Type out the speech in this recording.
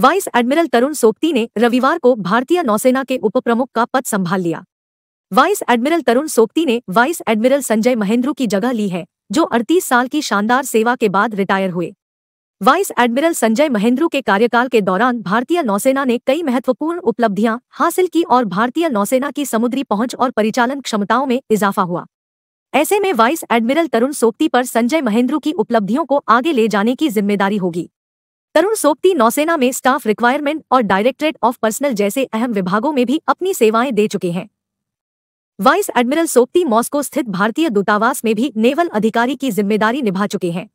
vice admiral तरुण सोप्ती ने रविवार को भारतीय नौसेना के उपप्रमुख का पद संभाल लिया वाइस एडमिरल तरुण सोप्ती ने वाइस एडमिरल संजय महेंद्रू की जगह ली है जो अड़तीस साल की शानदार सेवा के बाद रिटायर हुए वाइस एडमिरल संजय महेंद्रू के कार्यकाल के दौरान भारतीय नौसेना ने कई महत्वपूर्ण उपलब्धियां हासिल की और भारतीय नौसेना की समुद्री पहुंच और परिचालन क्षमताओं में इजाफा हुआ ऐसे में वाइस एडमिरल तरुण सोप्ती पर संजय महेंद्रू की उपलब्धियों को आगे ले जाने की जिम्मेदारी होगी तरुण सोपती नौसेना में स्टाफ रिक्वायरमेंट और डायरेक्टरेट ऑफ पर्सनल जैसे अहम विभागों में भी अपनी सेवाएं दे चुके हैं वाइस एडमिरल सोपती मॉस्को स्थित भारतीय दूतावास में भी नेवल अधिकारी की जिम्मेदारी निभा चुके हैं